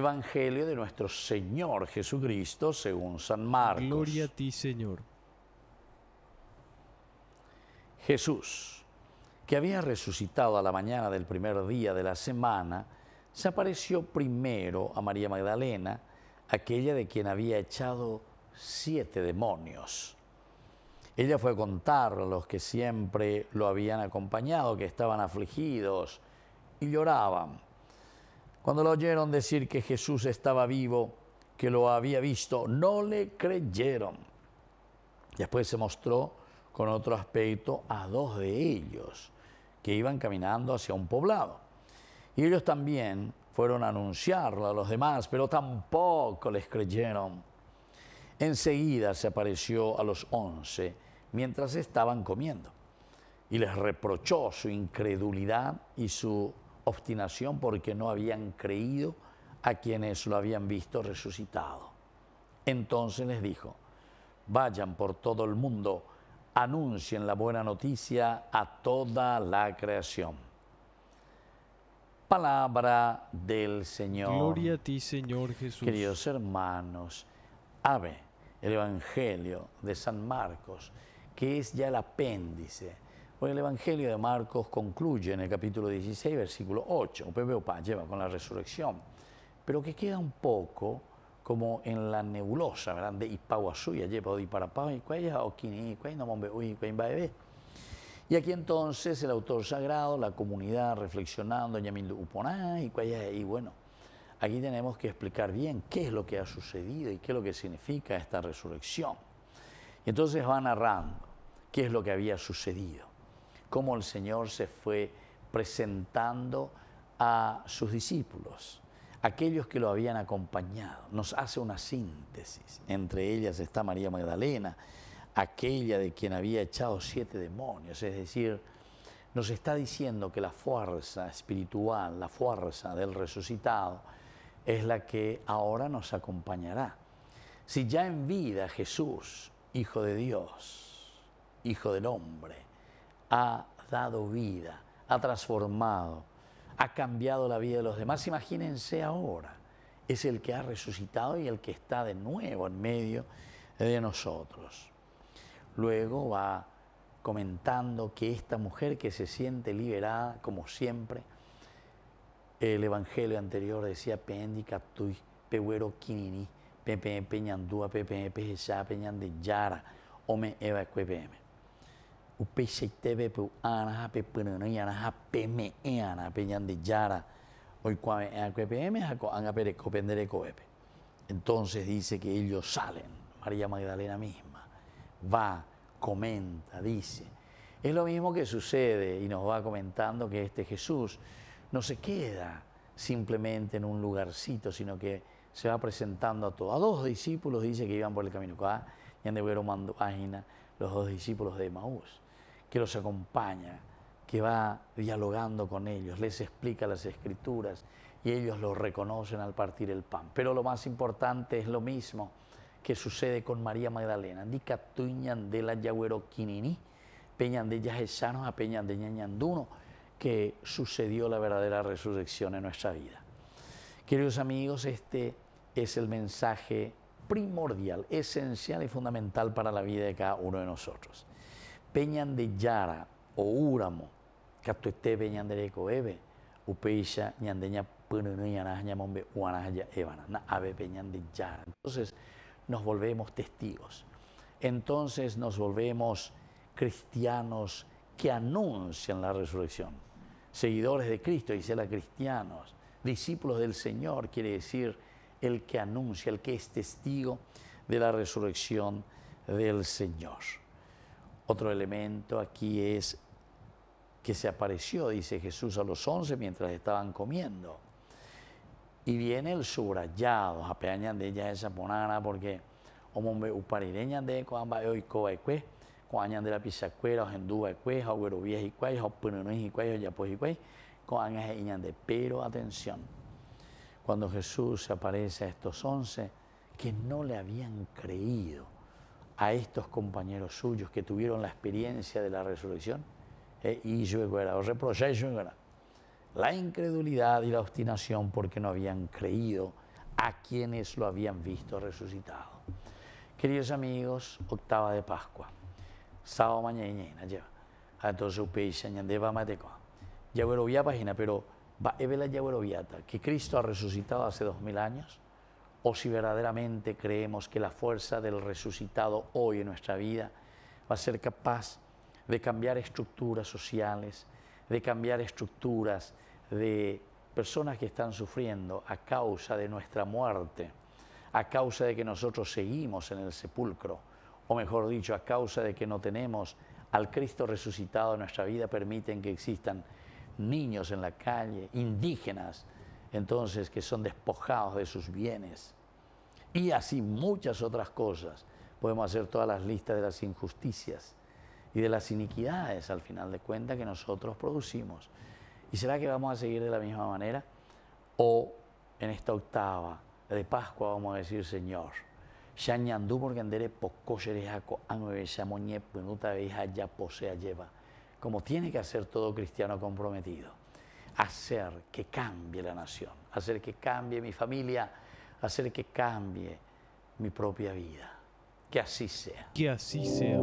Evangelio de nuestro Señor Jesucristo según San Marcos. Gloria a ti, Señor. Jesús, que había resucitado a la mañana del primer día de la semana, se apareció primero a María Magdalena, aquella de quien había echado siete demonios. Ella fue a contar a los que siempre lo habían acompañado, que estaban afligidos y lloraban. Cuando lo oyeron decir que Jesús estaba vivo, que lo había visto, no le creyeron. Después se mostró con otro aspecto a dos de ellos que iban caminando hacia un poblado. Y ellos también fueron a anunciarlo a los demás, pero tampoco les creyeron. Enseguida se apareció a los once mientras estaban comiendo y les reprochó su incredulidad y su obstinación porque no habían creído a quienes lo habían visto resucitado. Entonces les dijo, vayan por todo el mundo, anuncien la buena noticia a toda la creación. Palabra del Señor. Gloria a ti, Señor Jesús. Queridos hermanos, ave el Evangelio de San Marcos, que es ya el apéndice bueno, el Evangelio de Marcos concluye en el capítulo 16, versículo 8, un pues lleva con la resurrección, pero que queda un poco como en la nebulosa, ¿verdad? De suya lleva y cuella, y aquí entonces el autor sagrado, la comunidad reflexionando, y y bueno, aquí tenemos que explicar bien qué es lo que ha sucedido y qué es lo que significa esta resurrección. Y entonces va narrando qué es lo que había sucedido cómo el Señor se fue presentando a sus discípulos, aquellos que lo habían acompañado. Nos hace una síntesis. Entre ellas está María Magdalena, aquella de quien había echado siete demonios. Es decir, nos está diciendo que la fuerza espiritual, la fuerza del resucitado, es la que ahora nos acompañará. Si ya en vida Jesús, Hijo de Dios, Hijo del Hombre, ha dado vida, ha transformado, ha cambiado la vida de los demás. Imagínense ahora, es el que ha resucitado y el que está de nuevo en medio de nosotros. Luego va comentando que esta mujer que se siente liberada, como siempre, el evangelio anterior decía, pendi captui, pehuero quinini, pepe peñandúa, pepe pejecha, yara, ome eva cuepeme entonces dice que ellos salen María Magdalena misma va comenta dice es lo mismo que sucede y nos va comentando que este Jesús no se queda simplemente en un lugarcito, sino que se va presentando a todos. A dos discípulos dice que iban por el camino. cuá y página los dos discípulos de Maús que los acompaña, que va dialogando con ellos, les explica las escrituras y ellos lo reconocen al partir el pan. Pero lo más importante es lo mismo que sucede con María Magdalena. Dica de la yagüero quinini, peñan de a peñan de que sucedió la verdadera resurrección en nuestra vida. Queridos amigos, este es el mensaje primordial, esencial y fundamental para la vida de cada uno de nosotros peñan de Yara, o uramo que este peñan de Ecoebe, Upeisha, Ñandeña, Uanaya, evana, na ave peñan de Yara. Entonces nos volvemos testigos. Entonces nos volvemos cristianos que anuncian la resurrección. Seguidores de Cristo, dice la cristianos. Discípulos del Señor quiere decir el que anuncia, el que es testigo de la resurrección del Señor. Otro elemento aquí es que se apareció, dice Jesús, a los once mientras estaban comiendo. Y viene el subrayado, apeañan de ella esa ponana, porque hombre uparireñan de coamba y cobaicue, coañan de la pisacuera, ojenduba ecue, jauguerovías y cuay, jaupununis y cuay, joyapos y cuay, coangas iñan de. Pero atención, cuando Jesús se aparece a estos once que no le habían creído, a estos compañeros suyos que tuvieron la experiencia de la resurrección, eh, y yo la incredulidad y la obstinación porque no habían creído a quienes lo habían visto resucitado. Queridos amigos, octava de Pascua, sábado mañana lleva, entonces ya página, pero va la ya que Cristo ha resucitado hace dos mil años o si verdaderamente creemos que la fuerza del resucitado hoy en nuestra vida va a ser capaz de cambiar estructuras sociales, de cambiar estructuras de personas que están sufriendo a causa de nuestra muerte, a causa de que nosotros seguimos en el sepulcro, o mejor dicho, a causa de que no tenemos al Cristo resucitado en nuestra vida, permiten que existan niños en la calle, indígenas, entonces que son despojados de sus bienes. Y así muchas otras cosas. Podemos hacer todas las listas de las injusticias y de las iniquidades al final de cuentas que nosotros producimos. ¿Y será que vamos a seguir de la misma manera? O en esta octava de Pascua vamos a decir, Señor, ya posea lleva, como tiene que hacer todo cristiano comprometido hacer que cambie la nación, hacer que cambie mi familia, hacer que cambie mi propia vida. Que así sea. Que así sea.